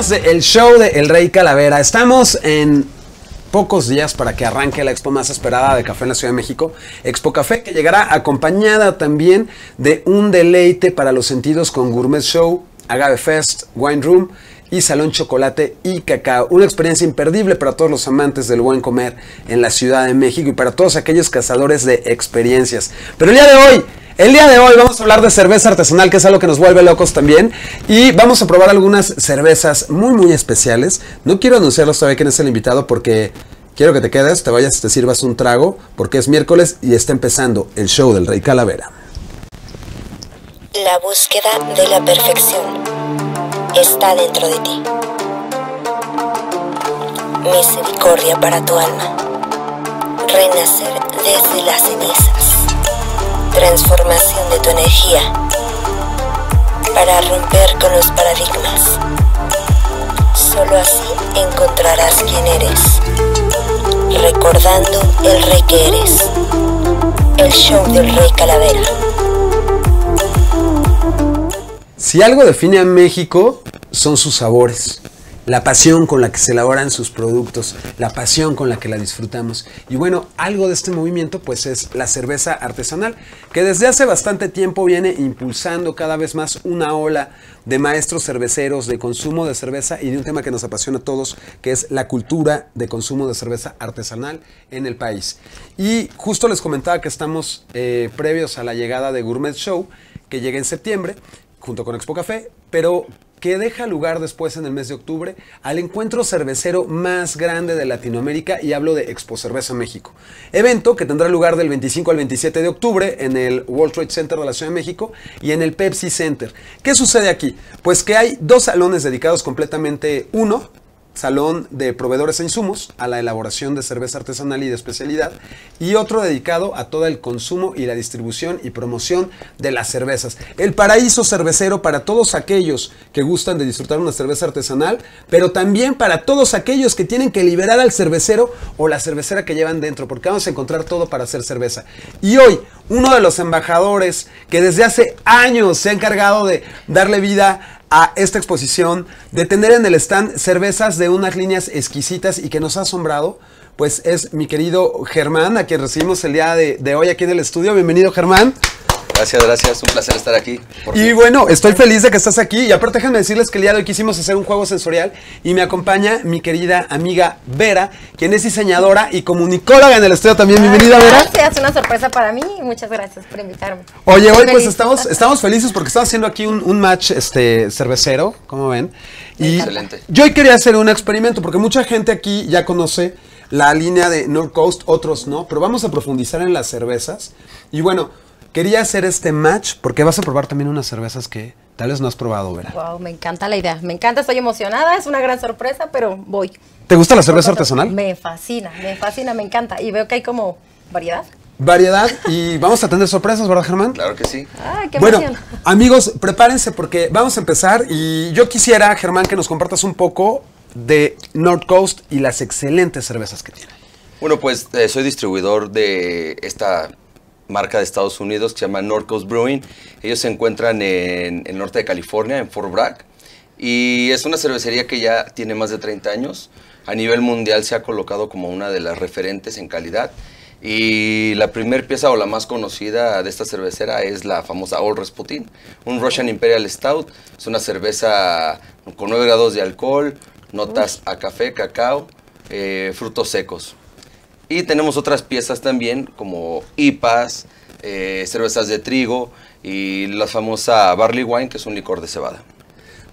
El show de El Rey Calavera. Estamos en pocos días para que arranque la expo más esperada de café en la Ciudad de México, Expo Café, que llegará acompañada también de un deleite para los sentidos con Gourmet Show, Agave Fest, Wine Room y Salón Chocolate y Cacao. Una experiencia imperdible para todos los amantes del buen comer en la Ciudad de México y para todos aquellos cazadores de experiencias. Pero el día de hoy el día de hoy vamos a hablar de cerveza artesanal, que es algo que nos vuelve locos también. Y vamos a probar algunas cervezas muy, muy especiales. No quiero anunciarlos todavía quién es el invitado porque quiero que te quedes, te vayas, te sirvas un trago, porque es miércoles y está empezando el show del Rey Calavera. La búsqueda de la perfección está dentro de ti. Misericordia para tu alma. Renacer desde las cenizas transformación de tu energía para romper con los paradigmas. Solo así encontrarás quién eres, recordando el rey que eres, el show del rey calavera. Si algo define a México son sus sabores la pasión con la que se elaboran sus productos, la pasión con la que la disfrutamos. Y bueno, algo de este movimiento pues es la cerveza artesanal, que desde hace bastante tiempo viene impulsando cada vez más una ola de maestros cerveceros, de consumo de cerveza y de un tema que nos apasiona a todos, que es la cultura de consumo de cerveza artesanal en el país. Y justo les comentaba que estamos eh, previos a la llegada de Gourmet Show, que llega en septiembre, junto con Expo Café, pero que deja lugar después en el mes de octubre al encuentro cervecero más grande de Latinoamérica y hablo de Expo Cerveza México. Evento que tendrá lugar del 25 al 27 de octubre en el World Trade Center de la Ciudad de México y en el Pepsi Center. ¿Qué sucede aquí? Pues que hay dos salones dedicados completamente, uno salón de proveedores e insumos a la elaboración de cerveza artesanal y de especialidad y otro dedicado a todo el consumo y la distribución y promoción de las cervezas. El paraíso cervecero para todos aquellos que gustan de disfrutar una cerveza artesanal, pero también para todos aquellos que tienen que liberar al cervecero o la cervecera que llevan dentro, porque vamos a encontrar todo para hacer cerveza. Y hoy, uno de los embajadores que desde hace años se ha encargado de darle vida a esta exposición de tener en el stand cervezas de unas líneas exquisitas y que nos ha asombrado, pues es mi querido Germán, a quien recibimos el día de, hoy aquí en el estudio. Bienvenido Germán. Gracias, gracias. Un placer estar aquí. Y bueno, estoy feliz de que estás aquí. Y aparte, déjenme decirles que el día de hoy quisimos hacer un juego sensorial y me acompaña mi querida amiga Vera, quien es diseñadora y comunicóloga en el estudio también. Bienvenida, Vera. gracias. Vera. Gracias, una sorpresa para mí muchas gracias por invitarme. Oye, hoy pues estamos, estamos felices porque estamos haciendo aquí un, match este, cervecero, como ven. Y Excelente. Yo hoy quería hacer un experimento porque mucha gente aquí ya conoce la línea de North Coast, otros no, pero vamos a profundizar en las cervezas. Y bueno, Quería hacer este match porque vas a probar también unas cervezas que tal vez no has probado, ¿verdad? Wow, me encanta la idea. Me encanta, estoy emocionada, es una gran sorpresa, pero voy. ¿Te gusta la cerveza artesanal? Me fascina, me fascina, me encanta. Y veo que hay como variedad variedad y vamos a tener sorpresas, ¿verdad, Germán? Claro que sí. Ay, qué bueno, amigos, prepárense porque vamos a empezar y yo quisiera, Germán, que nos compartas un poco de North Coast y las excelentes cervezas que tiene. Bueno, pues eh, soy distribuidor de esta marca de Estados Unidos que se llama North Brewing. Ellos se encuentran en el norte de California, en Fort Bragg. Y es una cervecería que ya tiene más de 30 años. A nivel mundial se ha colocado como una de las referentes en calidad. Y la primera pieza o la más conocida de esta cervecera es la famosa Old Resputin, un Russian Imperial Stout. Es una cerveza con 9 grados de alcohol, notas a café, cacao, eh, frutos secos. Y tenemos otras piezas también, como IPAs, eh, cervezas de trigo y la famosa barley wine, que es un licor de cebada.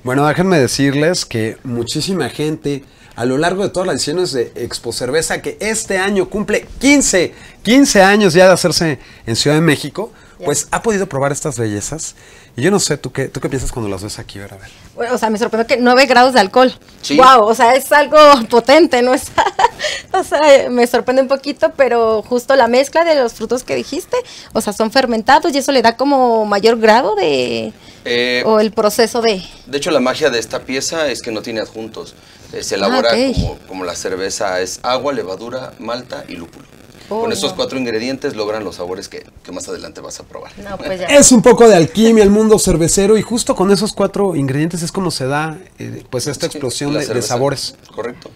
Bueno, déjenme decirles que muchísima gente a lo largo de todas las ediciones de Expo Cerveza, que este año cumple 15, 15 años ya de hacerse en Ciudad de México, pues ha podido probar estas bellezas. Y yo no sé, ¿tú qué, tú qué piensas cuando las ves aquí? A ver. o sea, me sorprendió que 9 grados de alcohol. Sí. Wow, o sea, es algo potente, ¿no? o sea, me sorprende un poquito, pero justo la mezcla de los frutos que dijiste, o sea, son fermentados y eso le da como mayor grado de... Eh, o el proceso de... De hecho, la magia de esta pieza es que no tiene adjuntos. Eh, se elabora ah, como, la cerveza, es agua, levadura, malta y lúpulo. Oh, con esos cuatro ingredientes logran los sabores que, más adelante vas a probar. Pues es un poco de alquimia el mundo cervecero y justo con esos cuatro ingredientes es como se da eh, pues esta explosión de, sabores. Correcto.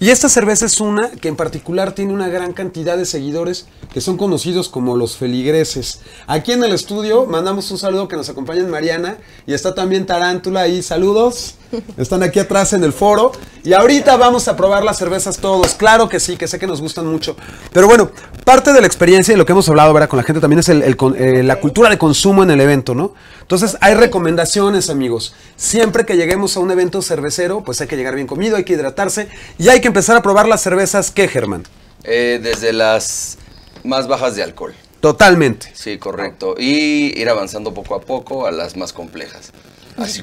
Y esta cerveza es una que en particular tiene una gran cantidad de seguidores que son conocidos como los feligreses. Aquí en el estudio mandamos un saludo que nos acompañan Mariana y está también Tarántula ahí. Saludos. Están aquí atrás en el foro. Y ahorita vamos a probar las cervezas todos. Claro que sí, que sé que nos gustan mucho. Pero bueno, parte de la experiencia y lo que hemos hablado ahora con la gente también es eh, la cultura de consumo en el evento, ¿no? Entonces hay recomendaciones, amigos. Siempre que lleguemos a un evento cervecero, pues hay que llegar bien comido, hay que hidratarse y hay que empezar a probar las cervezas. ¿Qué, Germán? Eh, desde las más bajas de alcohol. Totalmente. Sí, correcto. Y ir avanzando poco a poco a las más complejas. Así,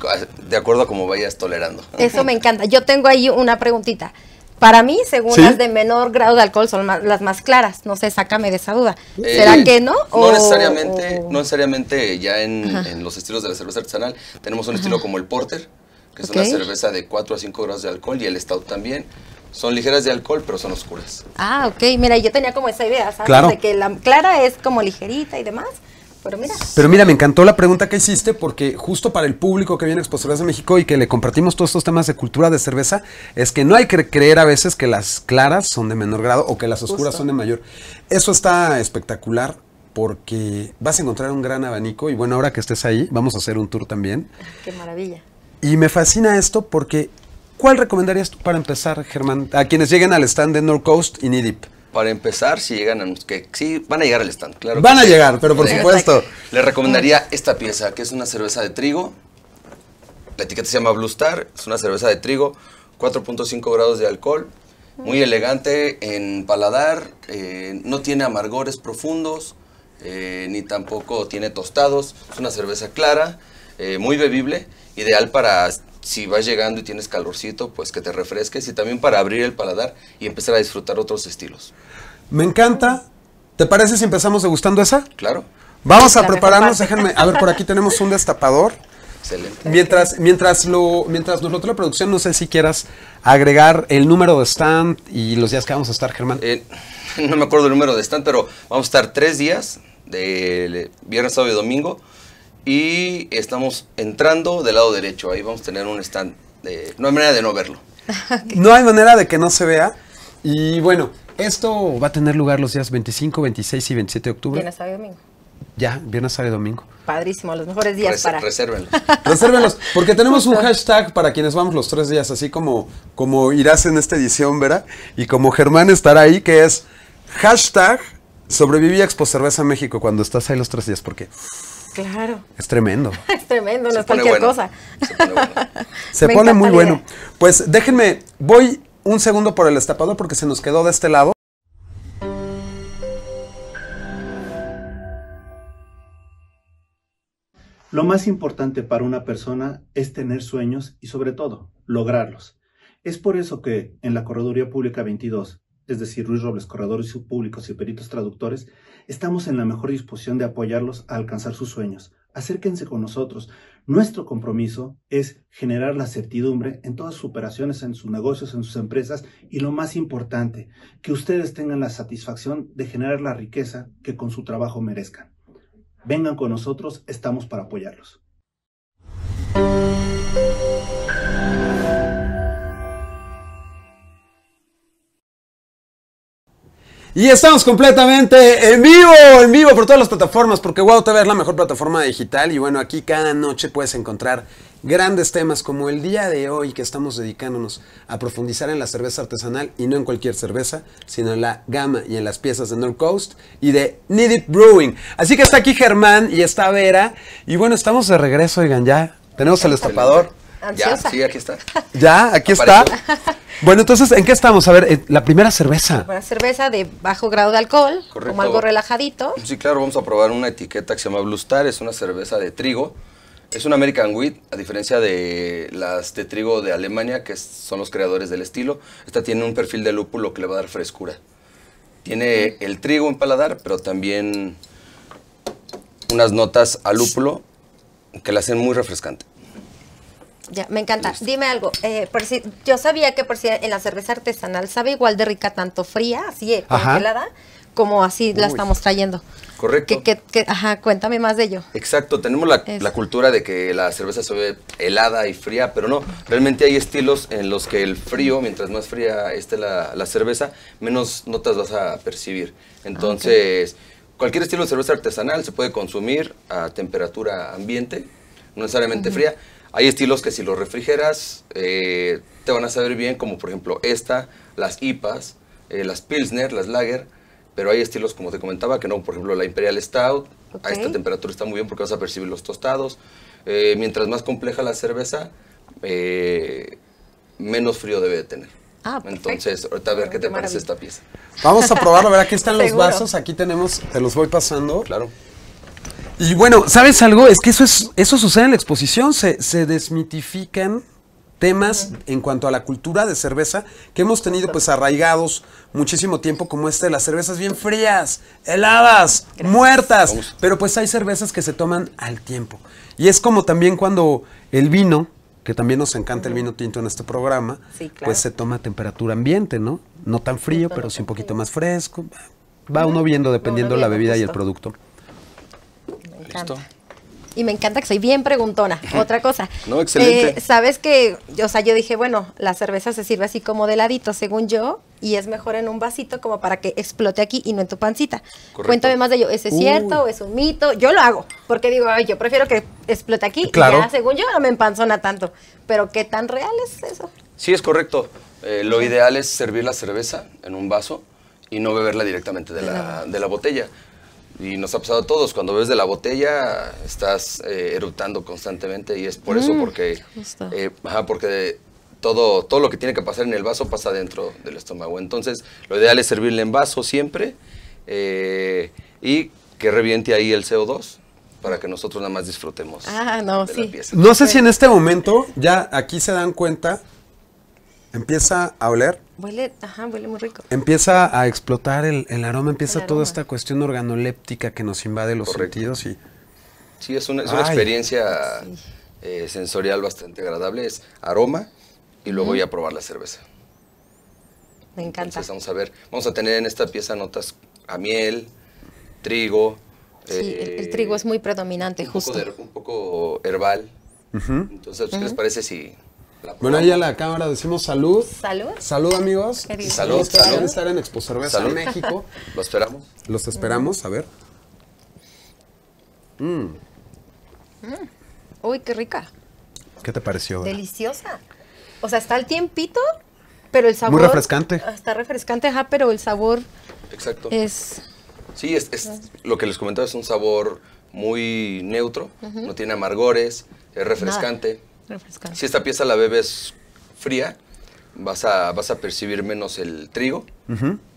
de acuerdo a cómo vayas tolerando. Eso me encanta. Yo tengo ahí una preguntita. Para mí, según las de menor grado de alcohol son las más claras. No sé, sácame de esa duda. Eh, ¿Será que no? no necesariamente, no necesariamente ya en, los estilos de la cerveza artesanal. Tenemos un estilo como el porter, que es una cerveza de 4 a 5 grados de alcohol, y el stout también. Son ligeras de alcohol, pero son oscuras. Ah, ok. Mira, yo tenía como esa idea, ¿sabes? De que la clara es como ligerita y demás. Pero mira. me encantó la pregunta que hiciste porque justo para el público que viene a de México y que le compartimos todos estos temas de cultura de cerveza, es que no hay que creer a veces que las claras son de menor grado o que las oscuras son de mayor. Eso está espectacular porque vas a encontrar un gran abanico y bueno, ahora que estés ahí, vamos a hacer un tour también. Qué maravilla. Y me fascina esto porque ¿cuál recomendarías tú para empezar, Germán? A quienes lleguen al stand de North Coast y Nidip para empezar, si llegan a que sí, van a llegar al stand, claro. Van a llegar, pero por supuesto. Les recomendaría esta pieza, que es una cerveza de trigo. La etiqueta se llama Blue Star, es una cerveza de trigo, 4.5 grados de alcohol, muy elegante en paladar, eh, no tiene amargores profundos, eh, ni tampoco tiene tostados, es una cerveza clara, eh, muy bebible, ideal para si vas llegando y tienes calorcito, pues que te refresques y también para abrir el paladar y empezar a disfrutar otros estilos. Me encanta. ¿Te parece si empezamos degustando esa? Claro. Vamos a prepararnos, déjenme, a ver, por aquí tenemos un destapador. Excelente. Mientras, mientras, lo, mientras nos lo trae la producción, no sé si quieras agregar el número de stand y los días que vamos a estar, Germán. Eh, no me acuerdo el número de stand, pero vamos a estar tres días, de viernes, sábado y domingo, y estamos entrando del lado derecho. Ahí vamos a tener un stand. no hay manera de no verlo. No hay manera de que no se vea. Y bueno, esto va a tener lugar los días 25, 26 y 27 de octubre. Viernes, sábado y domingo. Ya, viernes, sábado y domingo. Padrísimo, los mejores días para. Resérvenlos. resérvenlos, porque tenemos un hashtag para quienes vamos los tres días, así como, como irás en esta edición, ¿verdad? Y como Germán estará ahí, que es hashtag sobreviví Expo Cerveza México cuando estás ahí los tres días, porque. Claro. Es tremendo. es tremendo, no es cualquier cosa. Se pone, muy bueno. Pues déjenme, voy un segundo por el destapador porque se nos quedó de este lado. Lo más importante para una persona es tener sueños y sobre todo lograrlos. Es por eso que en la Correduría Pública 22 es decir, Ruiz Robles, corredores públicos y peritos traductores, estamos en la mejor disposición de apoyarlos a alcanzar sus sueños. Acérquense con nosotros. Nuestro compromiso es generar la certidumbre en todas sus operaciones, en sus negocios, en sus empresas y lo más importante, que ustedes tengan la satisfacción de generar la riqueza que con su trabajo merezcan. Vengan con nosotros, estamos para apoyarlos. Y estamos completamente en vivo, en vivo por todas las plataformas, porque Wow TV es la mejor plataforma digital. Y bueno, aquí cada noche puedes encontrar grandes temas como el día de hoy que estamos dedicándonos a profundizar en la cerveza artesanal y no en cualquier cerveza, sino en la gama y en las piezas de North Coast y de Needed Brewing. Así que está aquí Germán y está Vera. Y bueno, estamos de regreso, oigan, ya tenemos el destapador. Ya, sí, aquí está. Ya, aquí está. Bueno, entonces, ¿en qué estamos? A ver, eh, la primera cerveza. Una cerveza de bajo grado de alcohol, como algo relajadito. Sí, claro, vamos a probar una etiqueta que se llama Blue Star, es una cerveza de trigo. Es un American Wheat, a diferencia de las de trigo de Alemania, que son los creadores del estilo. Esta tiene un perfil de lúpulo que le va a dar frescura. Tiene mm. el trigo en paladar, pero también unas notas a lúpulo que la hacen muy refrescante. Ya, me encanta. Dime algo. Eh, si, yo sabía que por si en la cerveza artesanal sabe igual de rica tanto fría, así helada, eh, como así la estamos trayendo. Correcto. ajá, cuéntame más de ello. Exacto, tenemos la, cultura de que la cerveza se ve helada y fría, pero no, realmente hay estilos en los que el frío, mientras más fría esté la, cerveza, menos notas vas a percibir. Entonces, cualquier estilo de cerveza artesanal se puede consumir a temperatura ambiente, no necesariamente fría hay estilos que si los refrigeras eh, te van a saber bien, como por ejemplo esta, las IPAs, eh, las Pilsner, las Lager, pero hay estilos como te comentaba que no, por ejemplo la Imperial Stout, a esta temperatura está muy bien porque vas a percibir los tostados. Eh, mientras más compleja la cerveza, menos frío debe de tener. Ah, Entonces, ahorita a ver qué te parece esta pieza. Vamos a probarlo. a ver, aquí están los vasos, aquí tenemos, te los voy pasando. Claro. Y bueno, ¿sabes algo? Es que eso, es, eso sucede en la exposición, se, desmitifican temas en cuanto a la cultura de cerveza que hemos tenido pues arraigados muchísimo tiempo como este de las cervezas bien frías, heladas, muertas, pero pues hay cervezas que se toman al tiempo. Y es como también cuando el vino, que también nos encanta el vino tinto en este programa, pues se toma a temperatura ambiente, ¿no? No tan frío, pero sí un poquito más fresco. Va uno viendo dependiendo la bebida y el producto. Y me encanta que soy bien preguntona. Otra cosa. No, excelente. Eh, Sabes que, o sea, yo dije, bueno, la cerveza se sirve así como de ladito, según yo, y es mejor en un vasito como para que explote aquí y no en tu pancita. Cuéntame más de ello. ¿Es cierto o es un mito? Yo lo hago, porque digo, ay, yo prefiero que explote aquí y ya, según yo, no me empanzona tanto. Pero ¿qué tan real es eso? Sí, es correcto. Eh, lo ideal es servir la cerveza en un vaso y no beberla directamente de la, de la botella. Y nos ha pasado a todos, cuando ves de la botella estás eh, eructando constantemente y es por eso, mm, porque, eh, ajá, porque todo, todo lo que tiene que pasar en el vaso pasa dentro del estómago. Entonces, lo ideal es servirle en vaso siempre eh, y que reviente ahí el CO2 para que nosotros nada más disfrutemos. Ah, no sé si en este momento ya aquí se dan cuenta Empieza a oler. Huele, ajá, huele muy rico. Empieza a explotar el, aroma, empieza toda esta cuestión organoléptica que nos invade los sentidos y. Sí, es una, experiencia eh, sensorial bastante agradable. Es aroma y luego voy a probar la cerveza. Me encanta. Entonces vamos a ver, vamos a tener en esta pieza notas a miel, trigo. Sí, el, eh, trigo es muy predominante, justo. un poco herbal. Entonces, ¿qué les parece si bueno, ahí a la cámara decimos salud. Salud. Salud, amigos. salud. estar en México. Los esperamos. Los esperamos, a ver. Mm. Mm. Uy, qué rica. ¿Qué te pareció? Deliciosa. O sea, está el tiempito, pero el sabor. Muy refrescante. Ah, está refrescante, pero el sabor. Exacto. Es. Sí, es, lo que les comentaba, es un sabor muy neutro, no tiene amargores, es refrescante. Si esta pieza la bebes fría, vas a, vas a percibir menos el trigo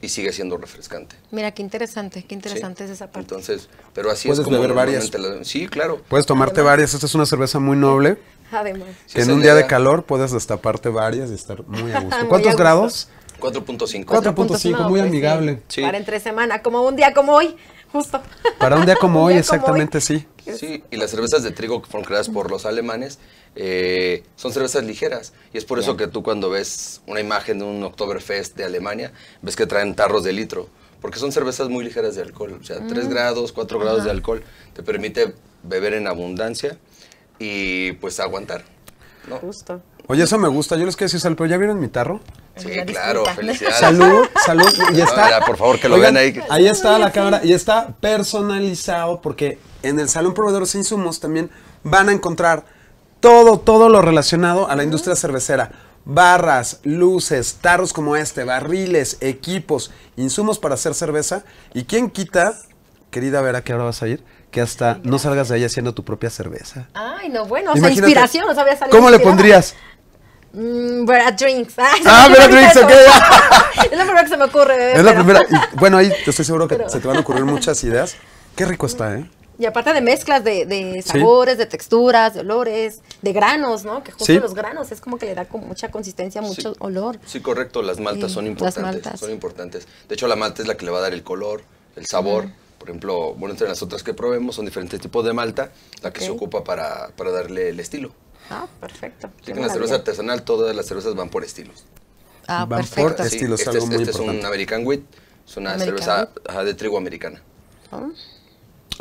y sigue siendo refrescante. Mira, qué interesante, qué interesante es esa parte. Entonces, pero así Puedes es como beber varias. sí, claro. Puedes tomarte varias, esta es una cerveza muy noble. Además. Que en un día de calor puedes destaparte varias y estar muy a gusto. ¿Cuántos grados? 4.5. 4.5, muy pues amigable. Para entre semana, como un día como hoy, justo. Para un día como hoy, exactamente, sí. Sí, y las cervezas de trigo que fueron creadas por los alemanes eh, son cervezas ligeras. Y es por eso que tú cuando ves una imagen de un Oktoberfest de Alemania, ves que traen tarros de litro, porque son cervezas muy ligeras de alcohol, o sea, 3 mm. grados, 4 grados de alcohol, te permite beber en abundancia y pues aguantar. ¿no? Justo. Oye, eso me gusta. Yo les quiero decir, pero ¿ya vieron mi tarro? Sí, claro, felicidades. Salud, salud. Y está, por favor, que lo vean ahí. Ahí está la cámara y está personalizado porque en el Salón Proveedores Sin e Insumos también van a encontrar todo, todo lo relacionado a la industria cervecera. Barras, luces, tarros como este, barriles, equipos, insumos para hacer cerveza. ¿Y quién quita, querida Vera, que ahora vas a ir? Que hasta no salgas de ahí haciendo tu propia cerveza. Ay, no, bueno, o sea, inspiración, no sabía salir. ¿Cómo le pondrías? Mm, Drinks. ah, ah Vera Drinks, ok. es la primera que se me ocurre. Es la primera. bueno, ahí estoy seguro que se te van a ocurrir muchas ideas. Qué rico está, ¿eh? Y aparte de mezclas de, sabores, de texturas, de olores, de granos, ¿no? Que justo los granos es como que le da mucha consistencia, mucho olor. Sí, correcto, las maltas son importantes. Son importantes. De hecho, la malta es la que le va a dar el color, el sabor. Por ejemplo, bueno, entre las otras que probemos son diferentes tipos de malta, la que se ocupa para, darle el estilo. Ah, perfecto. Así que en la cerveza artesanal todas las cervezas van por estilos. Ah, perfecto. estilos, este, este, es, un American Wheat, es una cerveza de trigo americana. Ah,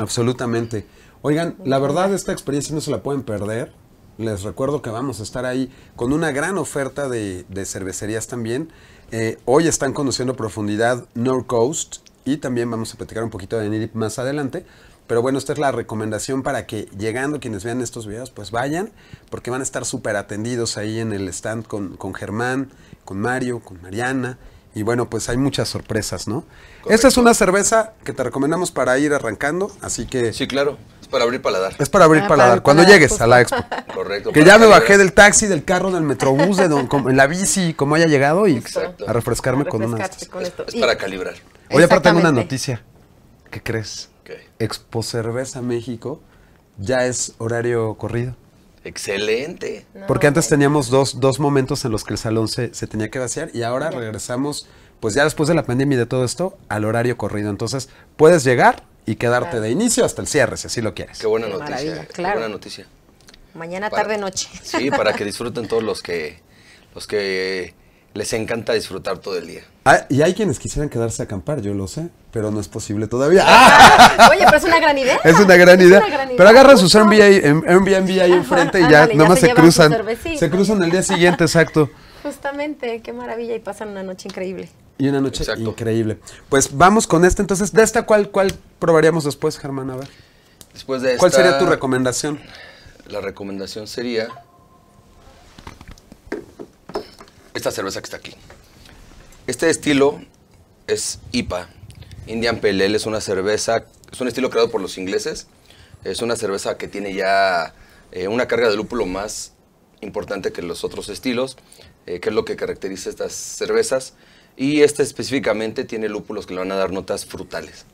Absolutamente. Oigan, la verdad esta experiencia no se la pueden perder. Les recuerdo que vamos a estar ahí con una gran oferta de, cervecerías también. Eh, hoy están conociendo profundidad North Coast y también vamos a platicar un poquito de NIRIP más adelante. Pero bueno, esta es la recomendación para que llegando quienes vean estos videos, pues vayan, porque van a estar súper atendidos ahí en el stand con, con Germán, con Mario, con Mariana y bueno, pues hay muchas sorpresas, ¿no? Esta es una cerveza que te recomendamos para ir arrancando, así que... Sí, claro. Es para abrir paladar. Es para abrir ah, paladar. Cuando llegues pues. a la expo. Correcto. Que ya me bajé del taxi, del carro, del metrobús, de don, en la bici, como haya llegado, y a refrescarme con una es, para calibrar. Hoy aparte tengo una noticia. ¿Qué crees? Expo Cerveza México ya es horario corrido. Excelente. Porque antes teníamos dos, dos, momentos en los que el salón se, tenía que vaciar y ahora regresamos, pues ya después de la pandemia y de todo esto, al horario corrido. Entonces, puedes llegar y quedarte de inicio hasta el cierre, si así lo quieres. Qué buena noticia. Claro. Qué buena noticia. Mañana, tarde, noche. Sí, para que disfruten todos los que, los que les encanta disfrutar todo el día. Ah, y hay quienes quisieran quedarse a acampar, yo lo sé, pero no es posible todavía. Oye, pero es una gran idea. Es una gran, idea. Pero agarra sus Airbnb ahí, enfrente y ya, nomás se, cruzan. Se cruzan el día siguiente, exacto. Justamente, qué maravilla y pasan una noche increíble. Y una noche increíble. Pues vamos con esta entonces, de esta cuál cuál probaríamos después, Germán, a ver. Después de esta, ¿Cuál sería tu recomendación? La recomendación sería esta cerveza que está aquí. Este estilo es IPA, Indian Pale es una cerveza, es un estilo creado por los ingleses. Es una cerveza que tiene ya eh, una carga de lúpulo más importante que los otros estilos, eh, que es lo que caracteriza estas cervezas. Y esta específicamente tiene lúpulos que le van a dar notas frutales.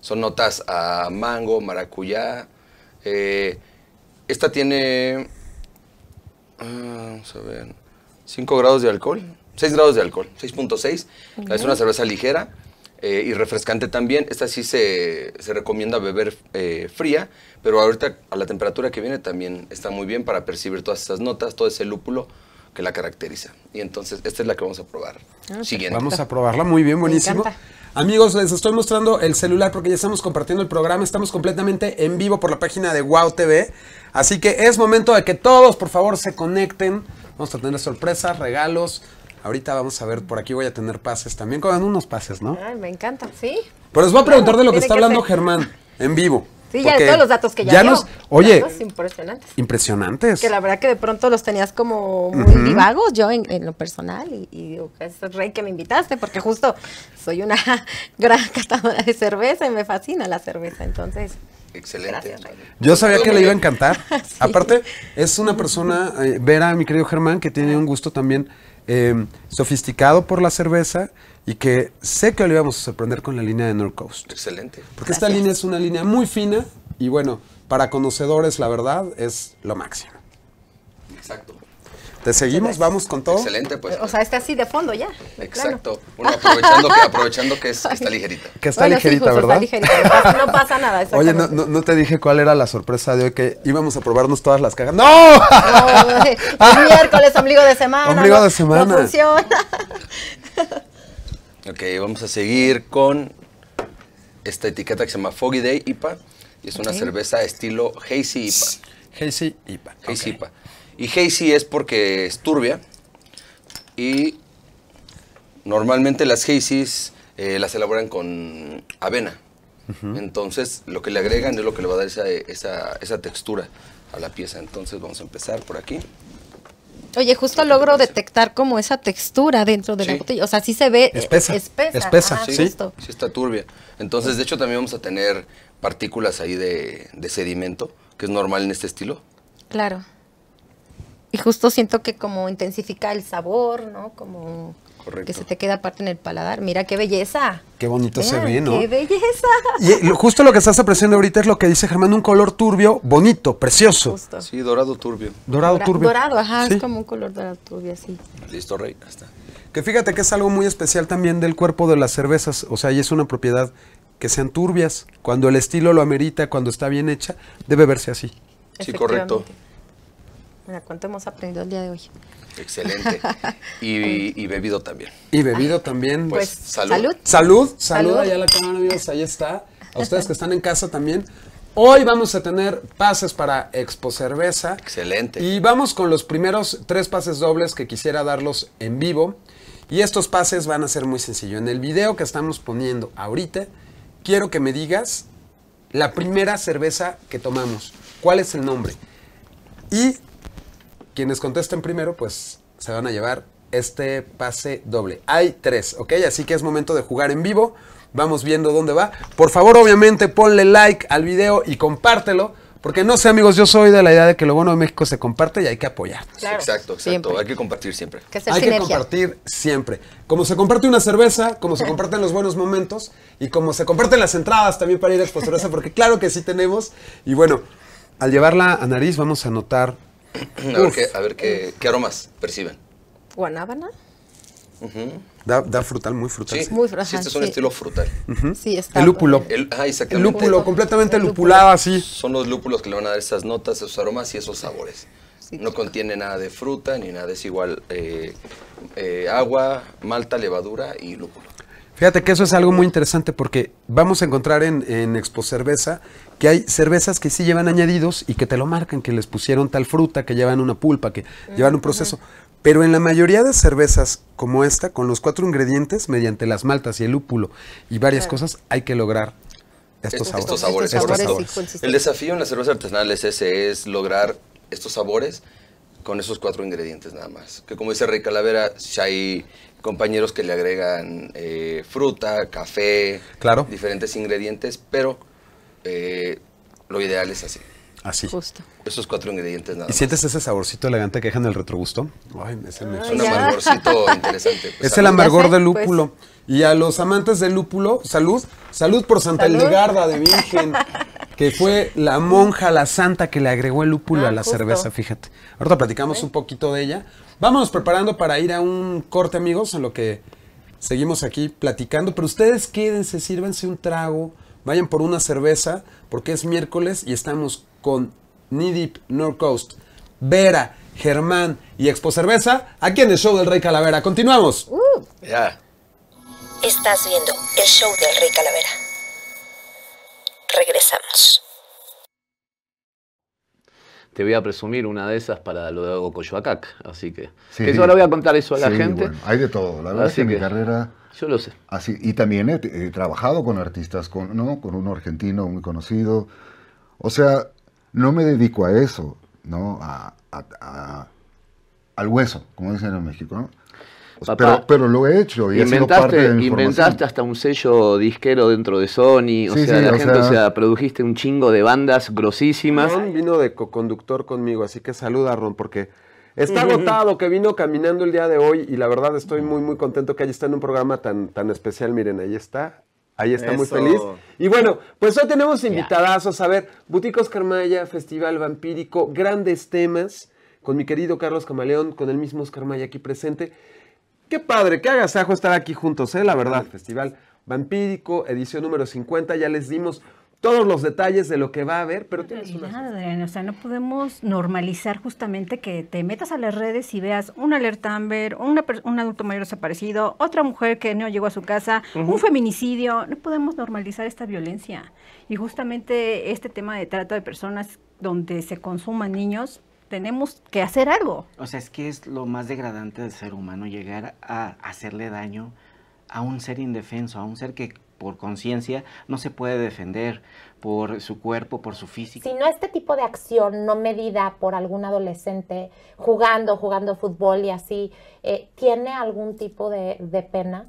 Son notas a mango, maracuyá. Eh, esta tiene... Ah, vamos a ver. 5 grados de alcohol, 6 grados de alcohol, 6.6. Es una cerveza ligera eh, y refrescante también. Esta sí se, recomienda beber eh, fría, pero ahorita a la temperatura que viene también está muy bien para percibir todas esas notas, todo ese lúpulo que la caracteriza. Y entonces esta es la que vamos a probar. Ah, Siguiente. Vamos a probarla, muy bien, buenísimo. Amigos, les estoy mostrando el celular porque ya estamos compartiendo el programa, estamos completamente en vivo por la página de Wow TV. Así que es momento de que todos, por favor, se conecten. Vamos a tener sorpresas, regalos. Ahorita vamos a ver, por aquí voy a tener pases también. Con unos pases, ¿no? Ay, me encanta, sí. Pero les voy a preguntar de lo que está hablando Germán en vivo. Sí, ya todos los datos que ya, ya dio, oye, impresionantes. Impresionantes. Que la verdad que de pronto los tenías como muy divagos yo en, lo personal y, digo, es rey que me invitaste porque justo soy una gran catadora de cerveza y me fascina la cerveza, entonces. Excelente. yo sabía que le iba a encantar. Aparte, es una persona, eh, Vera, mi querido Germán, que tiene un gusto también eh, sofisticado por la cerveza y que sé que lo íbamos a sorprender con la línea de North Coast. Excelente. Porque esta línea es una línea muy fina y bueno, para conocedores la verdad es lo máximo. Exacto. ¿Te seguimos? ¿Vamos con todo? Excelente, pues. O sea, está así de fondo ya. Exacto. Bueno, aprovechando que, está ligerita. Que está ligerita, ¿verdad? Está ligerita. No pasa nada. Oye, no, te dije cuál era la sorpresa de hoy, que íbamos a probarnos todas las cajas. ¡No! miércoles, ombligo de semana. Ombligo de semana. No funciona. ok, vamos a seguir con esta etiqueta que se llama Foggy Day IPA. Y es una cerveza estilo Hazy IPA. Hazy IPA. Hazy IPA. Y hazy es porque es turbia. Y normalmente las hazys eh, las elaboran con avena. Entonces, lo que le agregan es lo que le va a dar esa, esa, esa textura a la pieza. Entonces, vamos a empezar por aquí. Oye, justo logro detectar como esa textura dentro de la botella. O sea, sí se ve eh, espesa. Espesa, sí, sí está turbia. Entonces, de hecho, también vamos a tener partículas ahí de, de sedimento, que es normal en este estilo. Claro. Y justo siento que como intensifica el sabor, ¿no? Como que se te queda aparte en el paladar. Mira qué belleza. Qué bonito se ve, ¿no? Qué belleza. Y eh, justo lo que estás apreciando ahorita es lo que dice Germán, un color turbio, bonito, precioso. Justo. Sí, dorado turbio. Dorado turbio. Dorado, ajá, es como un color dorado turbio, sí. Listo, Rey, está. Que fíjate que es algo muy especial también del cuerpo de las cervezas, o sea, y es una propiedad que sean turbias, cuando el estilo lo amerita, cuando está bien hecha, debe verse así. Sí, correcto. Mira, cuánto hemos aprendido el día de hoy. Excelente. Y, bebido también. Y bebido también. Pues, pues salud. salud. Salud. Salud. allá la cámara, amigos. Ahí está. A ustedes que están en casa también. Hoy vamos a tener pases para Expo Cerveza. Excelente. Y vamos con los primeros tres pases dobles que quisiera darlos en vivo. Y estos pases van a ser muy sencillos. En el video que estamos poniendo ahorita, quiero que me digas la primera cerveza que tomamos. ¿Cuál es el nombre? Y quienes contesten primero, pues se van a llevar este pase doble. Hay tres, ¿ok? Así que es momento de jugar en vivo. Vamos viendo dónde va. Por favor, obviamente, ponle like al video y compártelo. Porque no sé, amigos, yo soy de la idea de que lo bueno de México se comparte y hay que apoyar. Claro. Exacto, exacto. Hay que compartir siempre. hay que compartir siempre. Como se comparte una cerveza, como se comparten los buenos momentos y como se comparten las entradas también para ir a porque claro que sí tenemos. Y bueno, al llevarla a nariz vamos a notar a ver, qué, aromas perciben. Guanábana. da, frutal, muy frutal. Sí, sí. Muy frutal. Sí, este es un estilo frutal. El lúpulo. El, ah, lúpulo, completamente lupulado así. Son los lúpulos que le van a dar esas notas, esos aromas y esos sabores. no contiene nada de fruta ni nada, es igual eh, eh, agua, malta, levadura y lúpulo. Fíjate que eso es algo muy interesante porque vamos a encontrar en, en Expo Cerveza que hay cervezas que sí llevan añadidos y que te lo marcan, que les pusieron tal fruta, que llevan una pulpa, que llevan un proceso. Pero en la mayoría de cervezas como esta, con los cuatro ingredientes, mediante las maltas y el lúpulo y varias cosas, hay que lograr estos, sabores. Estos sabores, El desafío en las cervezas artesanales es ese, es lograr estos sabores con esos cuatro ingredientes nada más. Que como dice Rey Calavera, si hay compañeros que le agregan eh, fruta, café, claro. diferentes ingredientes, pero eh, lo ideal es así. Así. Justo. Esos cuatro ingredientes nada ¿Y sientes ese saborcito elegante que dejan el retrogusto? Ay, ese me... Es un amargorcito interesante. Pues, es el amargor del pues. lúpulo. Y a los amantes del lúpulo, salud. Salud por Santa Elgarda de Virgen, que fue la monja, la santa que le agregó el lúpulo ah, a la cerveza, fíjate. Ahorita platicamos un poquito de ella. Vámonos preparando para ir a un corte, amigos, en lo que seguimos aquí platicando. Pero ustedes quédense, sírvanse un trago Vayan por una cerveza porque es miércoles y estamos con Nidip, Norcoast, North Coast, Vera, Germán y Expo Cerveza aquí en el show del Rey Calavera. Continuamos. Uh. ya. Estás viendo el show del Rey Calavera. Regresamos te voy a presumir una de esas para lo de Hago Coyoacac. Así que eso ahora voy a contar eso a la gente. hay de todo, la verdad es que, mi carrera. Yo lo sé. y también he, trabajado con artistas, con, ¿no? con un argentino muy conocido. O sea, no me dedico a eso, ¿no? al hueso, como dicen en México, ¿no? pero, pero, lo he hecho inventaste, inventaste hasta un sello disquero dentro de Sony, o sea, produjiste un chingo de bandas grosísimas. Ron vino de co-conductor conmigo, así que saluda a Ron porque está agotado que vino caminando el día de hoy y la verdad estoy muy muy contento que haya está en un programa tan tan especial. Miren, ahí está. Ahí está muy feliz. Y bueno, pues hoy tenemos invitadazos. A ver, Oscar Carmaya, Festival Vampírico, grandes temas con mi querido Carlos Camaleón, con el mismo Oscar Maya aquí presente. Qué padre, qué agasajo estar aquí juntos, ¿eh? la verdad. Festival Vampírico, edición número 50, ya les dimos todos los detalles de lo que va a haber, pero tienes una... o sea, no podemos normalizar justamente que te metas a las redes y veas un alerta Amber, un adulto mayor desaparecido, otra mujer que no llegó a su casa, un feminicidio. No podemos normalizar esta violencia. Y justamente este tema de trata de personas donde se consuman niños, tenemos que hacer algo. O sea, es que es lo más degradante del ser humano, llegar a hacerle daño a un ser indefenso, a un ser que por conciencia no se puede defender por su cuerpo, por su física. Si no este tipo de acción no medida por algún adolescente jugando, jugando fútbol y así, eh, ¿tiene algún tipo de, pena?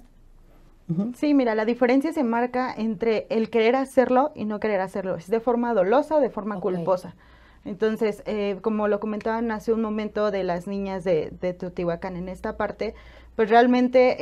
Sí, mira, la diferencia se marca entre el querer hacerlo y no querer hacerlo. Es de forma dolosa o de forma culposa. Entonces, eh, como lo comentaban hace un momento de las niñas de, de Teotihuacán en esta parte, pues realmente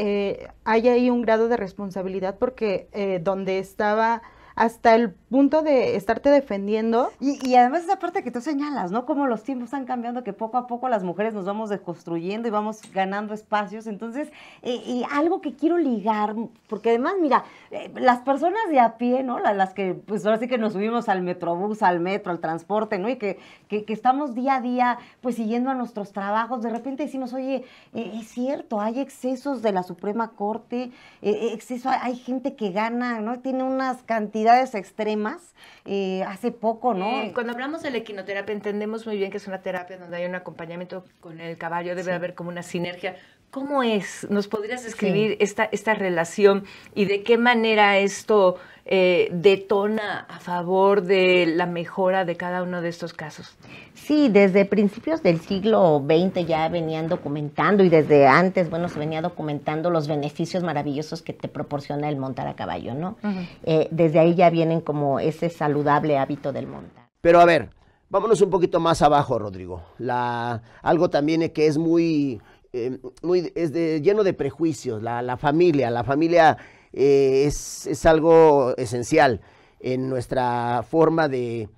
eh, hay ahí un grado de responsabilidad porque eh, donde estaba hasta el punto de estarte defendiendo. Y, además esa parte que tú señalas, ¿no? Como los tiempos están cambiando, que poco a poco las mujeres nos vamos desconstruyendo y vamos ganando espacios. Entonces, eh, y algo que quiero ligar, porque además, mira, eh, las personas de a pie, ¿no? Las, que, pues ahora sí que nos subimos al metrobús, al metro, al transporte, ¿no? Y que, que, estamos día a día, pues siguiendo a nuestros trabajos, de repente decimos, oye, eh, es cierto, hay excesos de la Suprema Corte, exceso, hay, hay gente que gana, ¿no? Tiene unas cantidades extremas eh, hace poco, ¿no? cuando hablamos de la equinoterapia entendemos muy bien que es una terapia donde hay un acompañamiento con el caballo, debe haber como una sinergia ¿Cómo es? ¿Nos podrías describir esta, esta relación y de qué manera esto eh, detona a favor de la mejora de cada uno de estos casos? Sí, desde principios del siglo XX ya venían documentando y desde antes, bueno, se venía documentando los beneficios maravillosos que te proporciona el montar a caballo, ¿no? Eh, desde ahí ya vienen como ese saludable hábito del montar. Pero a ver, vámonos un poquito más abajo, Rodrigo. La, algo también que es muy Em, muy, es de, lleno de prejuicios, la, la familia, la familia eh, es, es, algo esencial en nuestra forma de,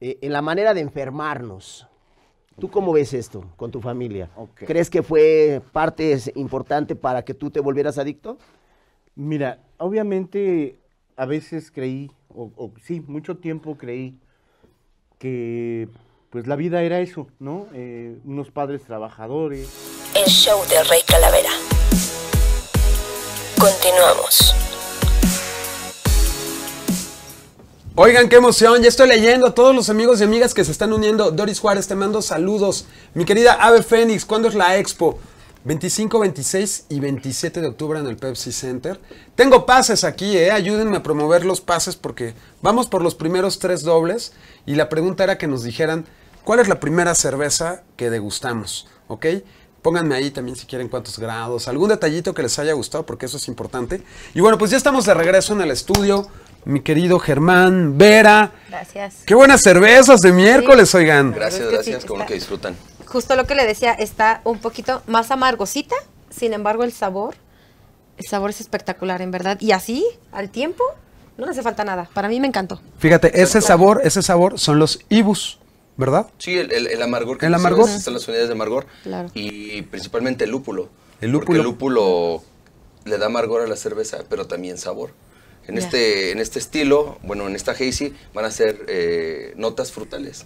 e, en la manera de enfermarnos. ¿Tú cómo ves esto con tu familia? ¿Crees que fue parte importante para que tú te volvieras adicto? Mira, obviamente a veces creí, o, sí, mucho tiempo creí que pues la vida era eso, ¿no? Eh, unos padres trabajadores, el show de Rey Calavera. Continuamos. Oigan, qué emoción, ya estoy leyendo a todos los amigos y amigas que se están uniendo. Doris Juárez, te mando saludos. Mi querida Ave Fénix, ¿cuándo es la expo? 25, 26 y 27 de octubre en el Pepsi Center. Tengo pases aquí, ¿eh? ayúdenme a promover los pases porque vamos por los primeros tres dobles y la pregunta era que nos dijeran cuál es la primera cerveza que degustamos, ¿ok? Pónganme ahí también si quieren cuántos grados, algún detallito que les haya gustado porque eso es importante. Y bueno, pues ya estamos de regreso en el estudio. Mi querido Germán, Vera. Gracias. Qué buenas cervezas de miércoles, oigan. Gracias, gracias, como que disfrutan. Justo lo que le decía, está un poquito más amargosita, sin embargo el sabor, el sabor es espectacular, en verdad. Y así, al tiempo, no le hace falta nada. Para mí me encantó. Fíjate, ese sabor, ese sabor son los ibus. ¿verdad? Sí, el, amargor que ¿El amargor? son las unidades de amargor y principalmente el lúpulo. El lúpulo. Porque el lúpulo le da amargor a la cerveza, pero también sabor. En, este, en este estilo, bueno, en esta hazy van a ser eh, notas frutales.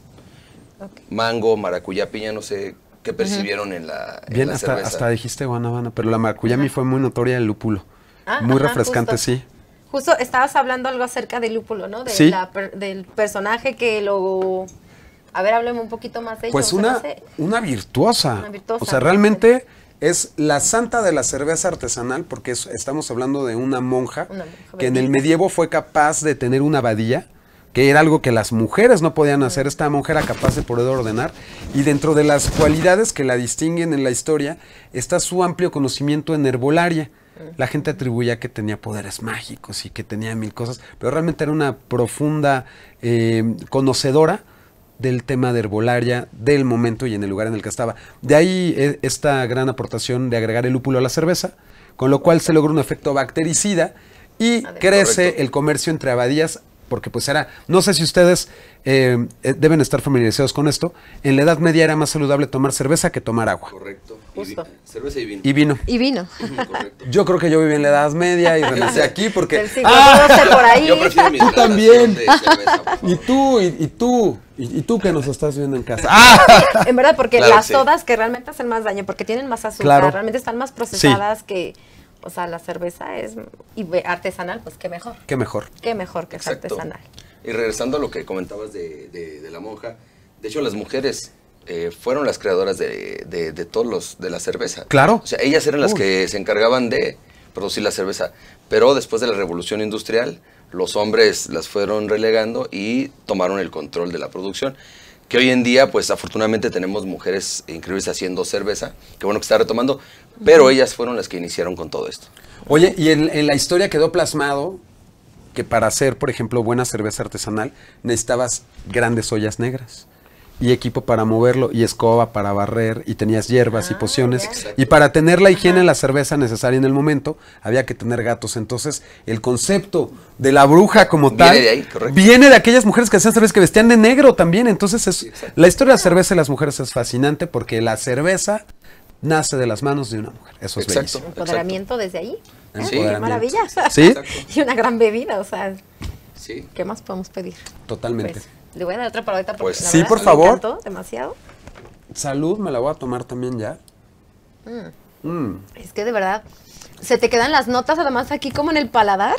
Mango, maracuyá, piña, no sé qué percibieron en la Bien, hasta, hasta dijiste guanábana, pero la maracuyá a mí fue muy notoria el lúpulo. Ah, muy refrescante, sí. Justo estabas hablando algo acerca del lúpulo, ¿no? De del personaje que lo a ver, hablemos un poquito más de ella. Pues una, una, virtuosa. una virtuosa. O sea, realmente es la santa de la cerveza artesanal, porque estamos hablando de una monja, que en el medievo fue capaz de tener una abadía, que era algo que las mujeres no podían hacer. Esta monja era capaz de poder ordenar. Y dentro de las cualidades que la distinguen en la historia está su amplio conocimiento en herbolaria. Mm. La gente atribuía que tenía poderes mágicos y que tenía mil cosas, pero realmente era una profunda eh, conocedora del tema de herbolaria, del momento y en el lugar en el que estaba. De ahí eh, esta gran aportación de agregar el lúpulo a la cerveza, con lo cual se logra un efecto bactericida y crece el comercio entre abadías, porque pues era, no sé si ustedes eh, eh, deben estar familiarizados con esto, en la Edad Media era más saludable tomar cerveza que tomar agua. Correcto. cerveza y vino. Y vino. Y vino. yo creo que yo viví en la Edad Media y renací aquí porque... ah, Yo prefiero mi tú también. cerveza, Y tú, y, y tú. ¿Y, tú que nos estás viendo en casa? Ah. En verdad, porque las todas que realmente hacen más daño, porque tienen más azúcar, realmente están más procesadas que, o sea, la cerveza es y artesanal, pues qué mejor. Qué mejor. Qué mejor que es artesanal. Y regresando a lo que comentabas de, de, la monja, de hecho las mujeres eh, fueron las creadoras de, de, todos los, de la cerveza. Claro. O sea, ellas eran las que se encargaban de producir la cerveza, pero después de la revolución industrial los hombres las fueron relegando y tomaron el control de la producción. Que hoy en día, pues afortunadamente tenemos mujeres increíbles haciendo cerveza, que bueno que está retomando, pero ellas fueron las que iniciaron con todo esto. Oye, y en, en la historia quedó plasmado que para hacer, por ejemplo, buena cerveza artesanal necesitabas grandes ollas negras y equipo para moverlo y escoba para barrer y tenías hierbas y ah, pociones y para tener la higiene en la cerveza necesaria en el momento había que tener gatos entonces el concepto de la bruja como tal viene de aquellas mujeres que hacían cerveza que vestían de negro también entonces es, la historia de la cerveza y las mujeres es fascinante porque la cerveza nace de las manos de una mujer eso es exacto, Un empoderamiento desde ahí sí. maravilla y una gran bebida o sea qué más podemos pedir totalmente pues, le voy a dar otra probadita porque pues, sí, por me favor. demasiado. Salud, me la voy a tomar también ya. Mm. Mm. Es que de verdad, se te quedan las notas además aquí como en el paladar.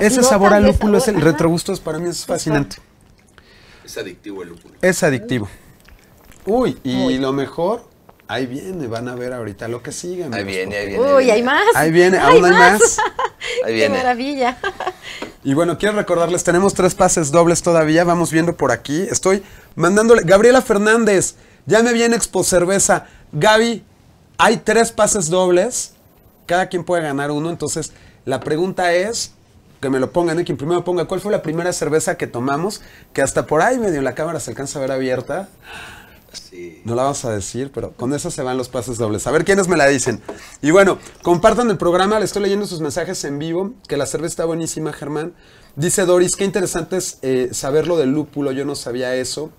Ese sabor al lúpulo es el retrogusto, para mí es fascinante. Es adictivo el lúpulo. Es adictivo. Uy, y lo mejor Ahí viene, van a ver ahorita lo que sigue. ahí viene, ahí viene. Uy, hay más. Ahí viene, aún hay más. ahí viene. Qué maravilla. Y bueno, quiero recordarles, tenemos tres pases dobles todavía, vamos viendo por aquí. Estoy mandándole, Gabriela Fernández, ya me viene Expo Cerveza. Gaby, hay tres pases dobles, cada quien puede ganar uno, entonces la pregunta es, que me lo pongan, eh. quien primero ponga, ¿cuál fue la primera cerveza que tomamos? Que hasta por ahí medio la cámara se alcanza a ver abierta. No la vamos a decir, pero con eso se van los pases dobles. A ver quiénes me la dicen. Y bueno, compartan el programa, le estoy leyendo sus mensajes en vivo, que la cerveza está buenísima, Germán. Dice Doris, qué interesante es eh, saber lo del lúpulo, yo no sabía eso.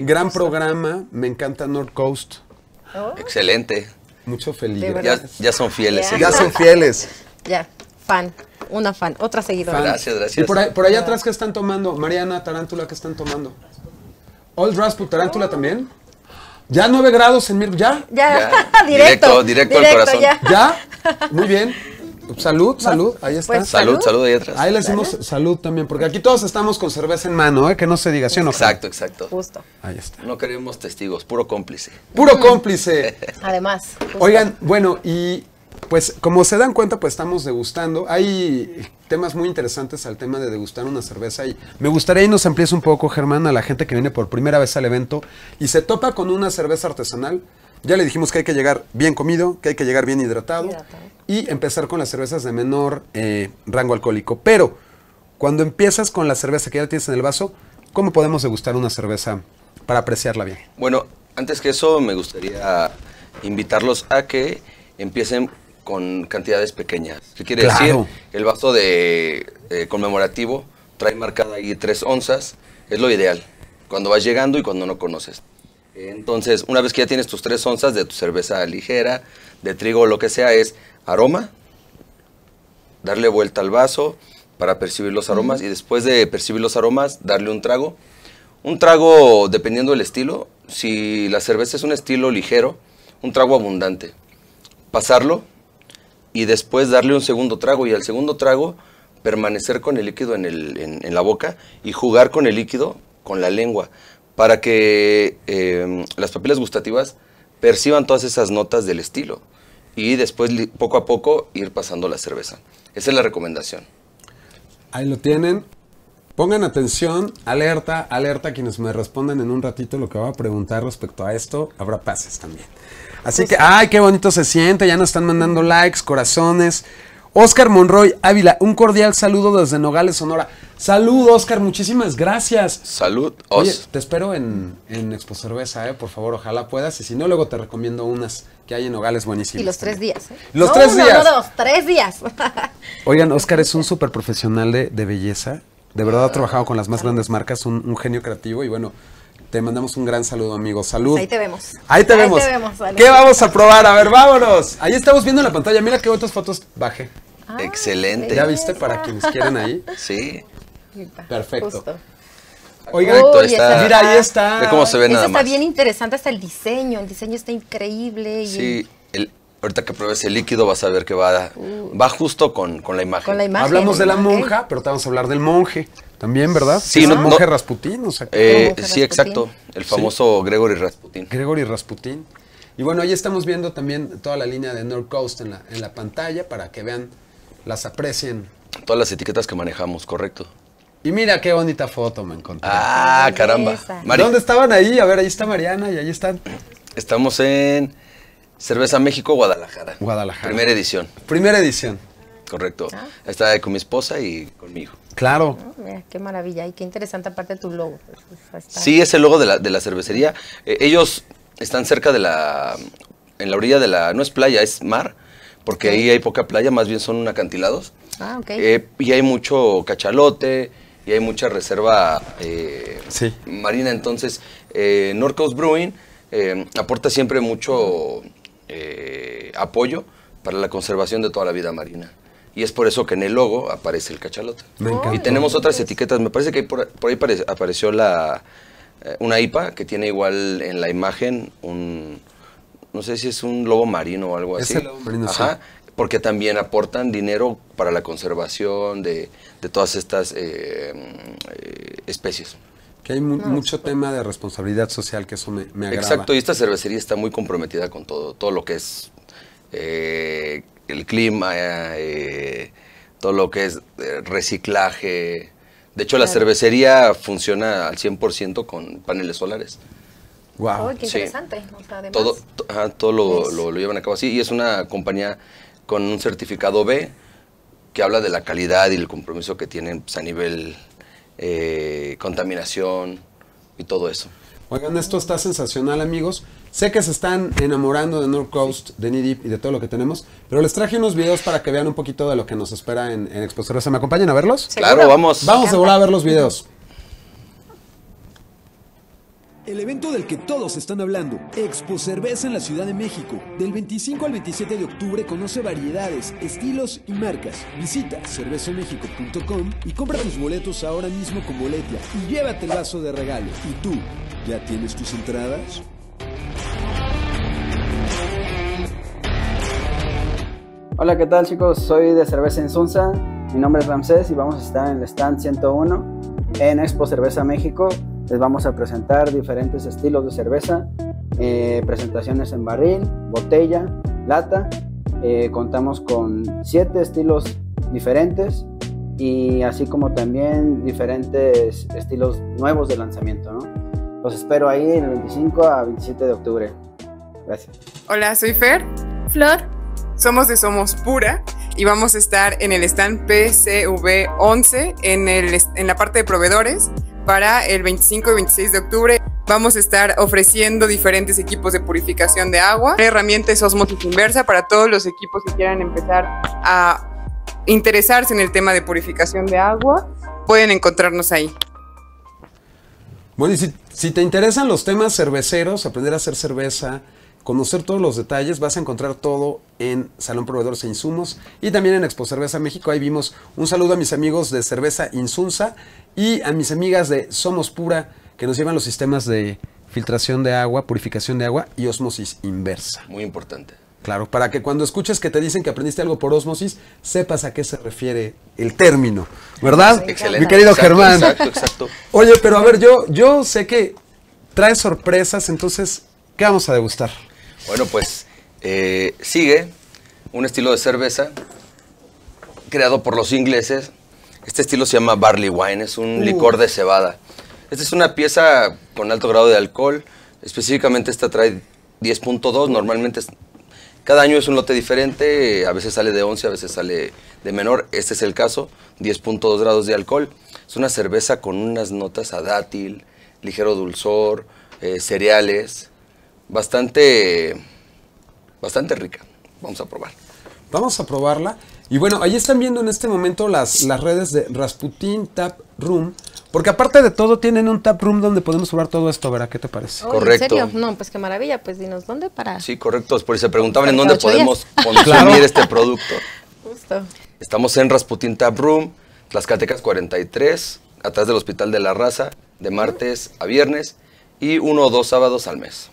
Gran programa, me encanta North Coast. Oh. Excelente. Mucho feliz. Ya, son fieles. Ya son fieles. Ya, fan una fan, otra seguidora. Gracias, gracias. Y por, ahí, allá atrás, ¿qué están tomando? Mariana, Tarántula, ¿qué están tomando? Old Rasput, Tarántula también. Ya 9 grados en mir, ¿Ya? Ya, directo, directo. al corazón. Ya. Muy bien. Salud, salud, ahí pues, está. salud, salud, ahí atrás. Ahí le decimos salud también, porque aquí todos estamos con cerveza en mano, ¿eh? que no se diga, ¿sí no? Exacto, exacto. Justo. Ahí está. No queremos testigos, puro cómplice. Puro cómplice. Además. Oigan, bueno, y pues como se dan cuenta, pues estamos degustando. Hay temas muy interesantes al tema de degustar una cerveza y me gustaría y nos amplíes un poco, Germán, a la gente que viene por primera vez al evento y se topa con una cerveza artesanal. Ya le dijimos que hay que llegar bien comido, que hay que llegar bien hidratado, y empezar con las cervezas de menor eh, rango alcohólico. Pero cuando empiezas con la cerveza que ya tienes en el vaso, ¿cómo podemos degustar una cerveza para apreciarla bien? Bueno, antes que eso me gustaría invitarlos a que empiecen con cantidades pequeñas. ¿Qué quiere decir? El vaso de eh, conmemorativo trae marcada ahí tres onzas, es lo ideal, cuando vas llegando y cuando no conoces. Entonces, una vez que ya tienes tus tres onzas de tu cerveza ligera, de trigo o lo que sea, es aroma, darle vuelta al vaso para percibir los aromas y después de percibir los aromas, darle un trago. Un trago, dependiendo del estilo, si la cerveza es un estilo ligero, un trago abundante. Pasarlo y después darle un segundo trago y al segundo trago permanecer con el líquido en, la boca y jugar con el líquido con la lengua para que em, las papilas gustativas perciban todas esas notas del estilo y después poco a poco ir pasando la cerveza. Esa es la recomendación. Ahí lo tienen. Pongan atención, alerta, alerta quienes me respondan en un ratito lo que va a preguntar respecto a esto. Habrá pases también. Así pues que, ay, qué bonito se siente, ya nos están mandando likes, corazones. Oscar Monroy Ávila, un cordial saludo desde Nogales, Sonora. Salud, Oscar, muchísimas gracias. Salud, Oscar. te espero en, en Expo Cerveza, ¿eh? por favor, ojalá puedas. Y si no, luego te recomiendo unas que hay en Nogales buenísimas. Y los tres días. ¿eh? Los tres días. No, dos, tres días. Oigan, Oscar es un súper profesional de, belleza. De verdad ha trabajado con las más grandes marcas, un genio creativo y bueno te mandamos un gran saludo, amigo. Salud. Ahí te vemos. Ahí te vemos. ¿Qué vamos a probar? A ver, vámonos. Ahí estamos viendo la pantalla. Mira qué otras fotos Baje. Ah, Excelente. ¿Ya viste para quienes quieren ahí? Sí. Perfecto. Oiga. mira, ahí está. Ve cómo se ve nada más. está bien interesante hasta el diseño. El diseño está increíble. sí, el, ahorita que pruebes el líquido vas a ver que va, va justo con, la imagen. Hablamos de la monja, pero te vamos a hablar del monje también, ¿verdad? Sí, el monje Rasputín. O sea, eh, sí, exacto. El famoso Gregory Rasputín. Gregory Rasputín. Y bueno, ahí estamos viendo también toda la línea de North Coast en la, en la pantalla para que vean, las aprecien. Todas las etiquetas que manejamos, correcto. Y mira qué bonita foto me encontré. Ah, caramba. ¿Dónde estaban ahí? A ver, ahí está Mariana y ahí están. Estamos en Cerveza México, Guadalajara. Guadalajara. Primera edición. Primera edición. Correcto. Ah. Está con mi esposa y conmigo. Claro. Ah, mira, qué maravilla y qué interesante aparte tu logo. Sí, es el logo de la, cervecería. Eh, ellos están cerca de la... En la orilla de la... No es playa, es mar, porque ahí hay poca playa, más bien son acantilados. Ah, ok. Eh, y hay mucho cachalote y hay mucha reserva eh, marina. Entonces, eh, North Coast Brewing aporta siempre mucho... Eh, apoyo para la conservación de toda la vida marina. Y es por eso que en el logo aparece el cachalote. Y tenemos otras etiquetas. Me parece que por, ahí apareció la, eh, una IPA que tiene igual en la imagen un... No sé si es un logo marino o algo así. el Ajá. porque también aportan dinero para la conservación de, todas estas eh, especies. Que hay mucho tema de responsabilidad social que eso me, agrada. Exacto, y esta cervecería está muy comprometida con todo, todo lo que es eh, el clima, eh, todo lo que es eh, reciclaje. De hecho, la cervecería funciona al 100% con paneles solares. ¡Guau! qué interesante. todo, todo lo, llevan a cabo así. Y es una compañía con un certificado B que habla de la calidad y el compromiso que tienen pues, a nivel eh, contaminación y todo eso. Oigan, esto está sensacional, amigos. Sé que se están enamorando de North Coast, de Nidip y de todo lo que tenemos, pero les traje unos videos para que vean un poquito de lo que nos espera en, en ¿Se me acompañan a verlos? Claro, vamos. Vamos a volar a ver los videos. El evento del que todos están hablando, Expo Cerveza en la Ciudad de México. Del 25 al 27 de octubre conoce variedades, estilos y marcas. Visita cervezamexico.com y compra tus boletos ahora mismo con Boletia y llévate el vaso de regalo. ¿Y tú, ya tienes tus entradas? Hola, ¿qué tal chicos? Soy de Cerveza en Sunza. mi nombre es Ramsés y vamos a estar en el stand 101 en Expo Cerveza México les vamos a presentar diferentes estilos de cerveza, eh, presentaciones en barril, botella, lata. Eh, contamos con siete estilos diferentes y así como también diferentes estilos nuevos de lanzamiento. Los espero ahí el 25 a 27 de octubre. Gracias. Hola, soy Fer. Flor. Somos de Somos Pura y vamos a estar en el stand PCV11 en, el, en la parte de proveedores para el 25 y 26 de octubre vamos a estar ofreciendo diferentes equipos de purificación de agua, herramientas osmosis inversa para todos los equipos que quieran empezar a interesarse en el tema de purificación de agua, pueden encontrarnos ahí. Bueno, y si, si te interesan los temas cerveceros, aprender a hacer cerveza, conocer todos los detalles. Vas a encontrar todo en Salón Proveedores e Insumos y también en Expo Cerveza México. Ahí vimos un saludo a mis amigos de Cerveza Insunza y a mis amigas de Somos Pura que nos llevan los sistemas de filtración de agua, purificación de agua y osmosis inversa. Muy importante. Claro, para que cuando escuches que te dicen que aprendiste algo por osmosis, sepas a qué se refiere el término, ¿verdad? Excelente. Mi querido Germán. Exacto, exacto. Oye, pero a ver, yo, yo sé que trae sorpresas, entonces, ¿qué vamos a degustar? Bueno, pues eh, sigue un estilo de cerveza creado por los ingleses. Este estilo se llama barley wine, es un uh. licor de cebada. Esta es una pieza con alto grado de alcohol. Específicamente esta trae 10.2. Normalmente cada año es un lote diferente. A veces sale de 11, a veces sale de menor. Este es el caso. 10.2 grados de alcohol. Es una cerveza con unas notas a dátil, ligero dulzor, eh, cereales bastante, bastante rica. Vamos a probar. Vamos a probarla. Y bueno, ahí están viendo en este momento las, las redes de Rasputin Tap Room. Porque aparte de todo, tienen un tap room donde podemos probar todo esto, ¿verdad? ¿Qué te parece? correcto. ¿En serio? No, pues qué maravilla. Pues dinos, ¿dónde para...? Sí, correcto. Por eso se preguntaban en dónde podemos consumir este producto. Justo. Estamos en Rasputin Tap Room, Tlaxcatecas 43, atrás del Hospital de la Raza, de martes a viernes y uno o dos sábados al mes.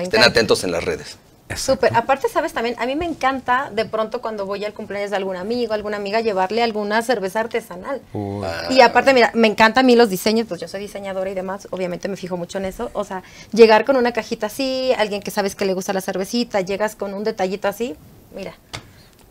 Estén atentos en las redes. Súper. Aparte, sabes también, a mí me encanta de pronto cuando voy al cumpleaños de algún amigo, alguna amiga, llevarle alguna cerveza artesanal. Ah. Y aparte, mira, me encanta a mí los diseños, pues yo soy diseñadora y demás, obviamente me fijo mucho en eso. O sea, llegar con una cajita así, alguien que sabes que le gusta la cervecita, llegas con un detallito así, mira,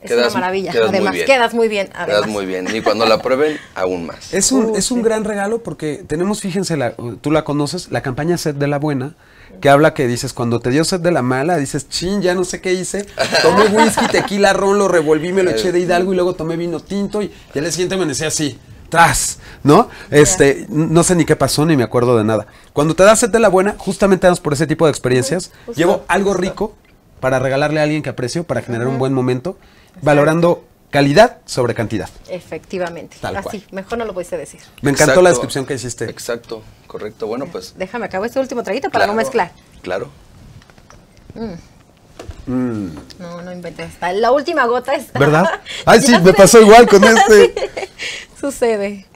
es una maravilla. además, quedas muy bien. Además. Quedas muy bien. Y cuando la prueben, aún más. Es un, uh, es un gran regalo porque tenemos, fíjense, la, uh, tú la conoces, la campaña Set de la Buena, que habla que dices, cuando te dio sed de la mala, dices, chin, ya no sé qué hice. Tomé whisky, tequila, ron, lo revolví, me lo eh, eché de Hidalgo y luego tomé vino tinto y ya le me decía así tras, ¿no? Este, no sé ni qué pasó ni me acuerdo de nada. Cuando te das sed de la buena, justamente damos por ese tipo de experiencias. Llevo algo rico para regalarle a alguien que aprecio, para generar un buen momento valorando calidad sobre cantidad. Efectivamente. Así, mejor no lo pudiste decir. Me encantó la descripción que hiciste. Exacto, correcto. Bueno, pues. Déjame acabo este último traguito para no mezclar. Claro. Mm. Mm. No, no inventé. la última gota está. ¿Verdad? Ay, sí, me pasó igual con este. Sucede.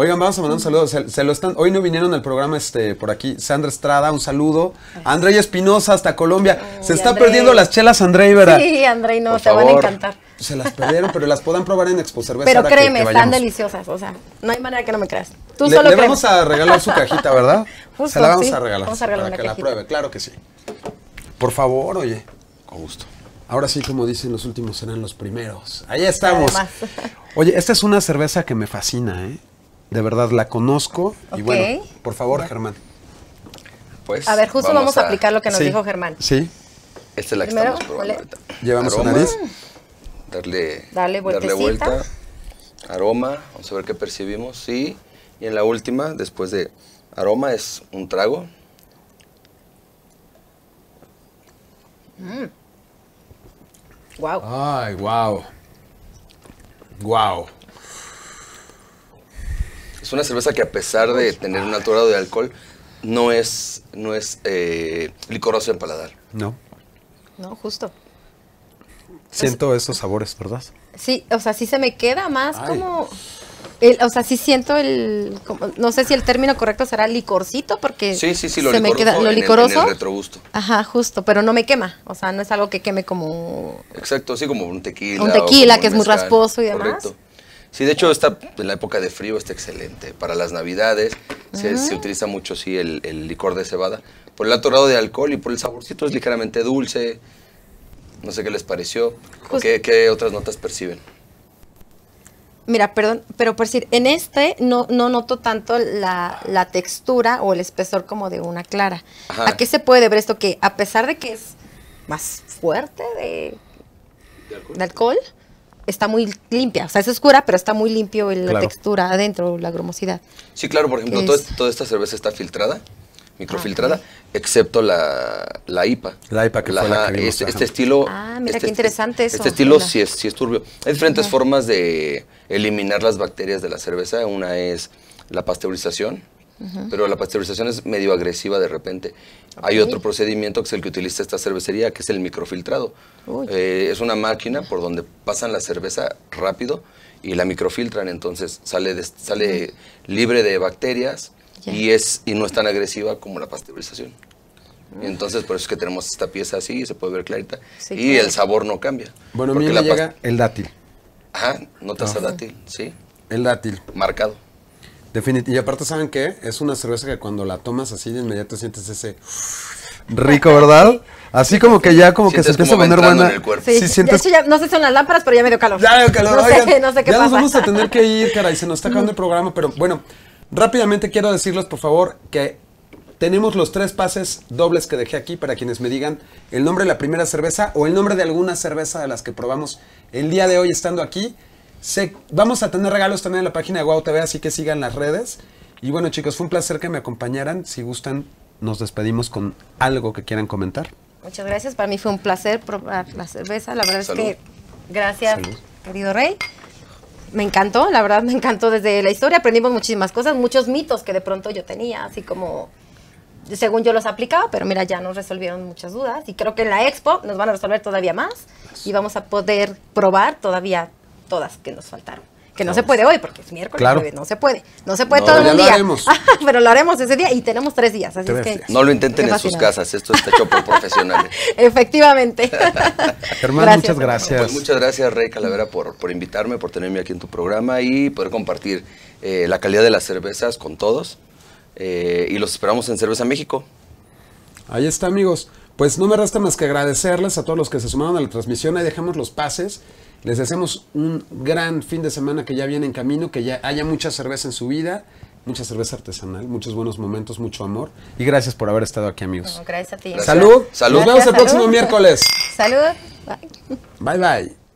Oigan, vamos a mandar un saludo. Se, lo están, hoy no vinieron al programa este, por aquí. Sandra Estrada, un saludo. Andrey Espinosa, hasta Colombia. se están perdiendo las chelas, Andrey, ¿verdad? Sí, Andrey, no, te van a encantar. Se las perdieron, pero las puedan probar en Expo Cerveza. Pero créeme, están deliciosas. O sea, no hay manera que no me creas. Tú le, solo le vamos a regalar su cajita, ¿verdad? se la vamos a regalar. Vamos para que la pruebe, claro que sí. Por favor, oye, con gusto. Ahora sí, como dicen, los últimos serán los primeros. Ahí estamos. Oye, esta es una cerveza que me fascina, ¿eh? de verdad la conozco. Y bueno, por favor, Germán. Pues, a ver, justo vamos, a... aplicar lo que nos dijo Germán. Sí. Esta es la que estamos probando Llevamos nariz. Darle, darle vuelta. Aroma, vamos a ver qué percibimos. Sí. Y en la última, después de aroma, es un trago. Wow. Mm. Ay, wow. Wow. Es una cerveza que a pesar de tener un alto grado de alcohol, no es, no es eh, licoroso en paladar. No. No, justo. Siento esos sabores, ¿verdad? Sí, o sea, sí se me queda más como... o sea, sí siento el, no sé si el término correcto será licorcito, porque sí, sí, sí, lo se me queda lo licoroso. en el retrogusto. Ajá, justo, pero no me quema, o sea, no es algo que queme como... Exacto, así como un tequila. Un tequila que es muy rasposo y demás. Sí, de hecho, en la época de frío está excelente. Para las navidades se, utiliza mucho, sí, el, licor de cebada. Por el atorado de alcohol y por el saborcito es ligeramente dulce. No sé qué les pareció. Pues qué, otras notas perciben? Mira, perdón, pero por decir, en este no, no noto tanto la, textura o el espesor como de una clara. ¿A qué se puede ver esto? Que a pesar de que es más fuerte de, de alcohol está muy limpia, o sea, es oscura, pero está muy limpio la textura adentro, la grumosidad. Sí, claro, por ejemplo, toda esta cerveza está filtrada, microfiltrada, ah, excepto la, IPA. La IPA que la, este, este estilo... Ah, mira este qué interesante este, estilo sí es, es turbio. Hay diferentes formas de eliminar las bacterias de la cerveza. Una es la pasteurización, pero la pasteurización es medio agresiva de repente. Hay otro procedimiento que es el que utiliza esta cervecería, que es el microfiltrado. Eh, es una máquina por donde pasan la cerveza rápido y la microfiltran, entonces sale, sale libre de bacterias y, es, y no es tan agresiva como la pasteurización. Entonces, por eso es que tenemos esta pieza así, se puede ver clarita. y el sabor no cambia. Bueno, a mí me llega el dátil. Ajá, notas el dátil, sí. El dátil. Marcado. Definitivamente. Y aparte, ¿saben qué? Es una cerveza que cuando la tomas así de inmediato sientes ese... Rico, ¿verdad? Así como que ya como que se empieza a poner buena. Sí, no sé si son las lámparas, pero ya me dio calor. Ya me dio calor. no sé qué ya nos vamos a tener que ir, caray. Se nos está acabando el programa, pero bueno, rápidamente quiero decirles, por favor, que tenemos los tres pases dobles que dejé aquí para quienes me digan el nombre de la primera cerveza o el nombre de alguna cerveza de las que probamos el día de hoy estando aquí. Se, vamos a tener regalos también en la página de Wow TV, así que sigan las redes. Y bueno, chicos, fue un placer que me acompañaran. Si gustan, nos despedimos con algo que quieran comentar. Muchas gracias, para mí fue un placer probar la cerveza, la verdad es que gracias, querido Rey. Me encantó, la verdad me encantó desde la historia, aprendimos muchísimas cosas, muchos mitos que de pronto yo tenía, así como según yo los aplicaba, pero mira, ya nos resolvieron muchas dudas y creo que en la expo nos van a resolver todavía más y vamos a poder probar todavía todas que nos faltaron que no, se puede hoy porque es miércoles, claro. no se puede, no se puede todo el día, lo ah, pero lo haremos ese día y tenemos tres días, así que no lo intenten en sus casas, esto está hecho por profesionales. Efectivamente. Germán, muchas gracias. Pues muchas gracias Rey Calavera por, por invitarme, por tenerme aquí en tu programa y poder compartir eh, la calidad de las cervezas con todos eh, y los esperamos en Cerveza México. Ahí está amigos. Pues no me resta más que agradecerles a todos los que se sumaron a la transmisión. Ahí dejamos los pases. Les deseamos un gran fin de semana que ya viene en camino, que ya haya mucha cerveza en su vida, mucha cerveza artesanal, muchos buenos momentos, mucho amor. Y gracias por haber estado aquí, amigos. gracias a ti. Salud. Salud. Nos vemos el próximo miércoles. Salud. Bye bye. bye.